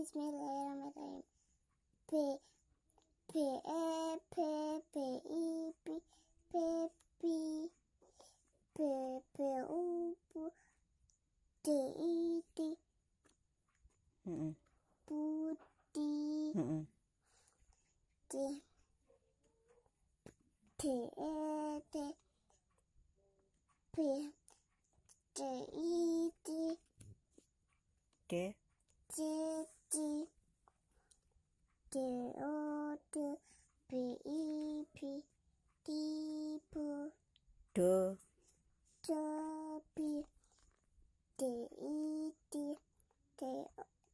بسم الله الرحمن الرحيم ب ب ا ب ب اي ب ب ب ب ب او ب د اي د ب د د ت ا د p d e d g D D O D B E P D P D D B D E D D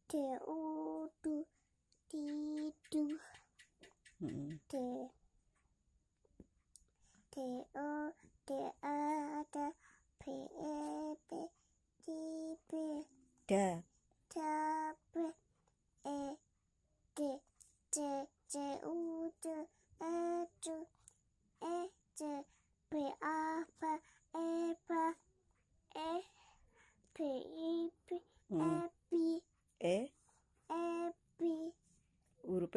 D O D D D D D O D A D P E P D P D J U D A J A J P A P A P A P E P A P A A P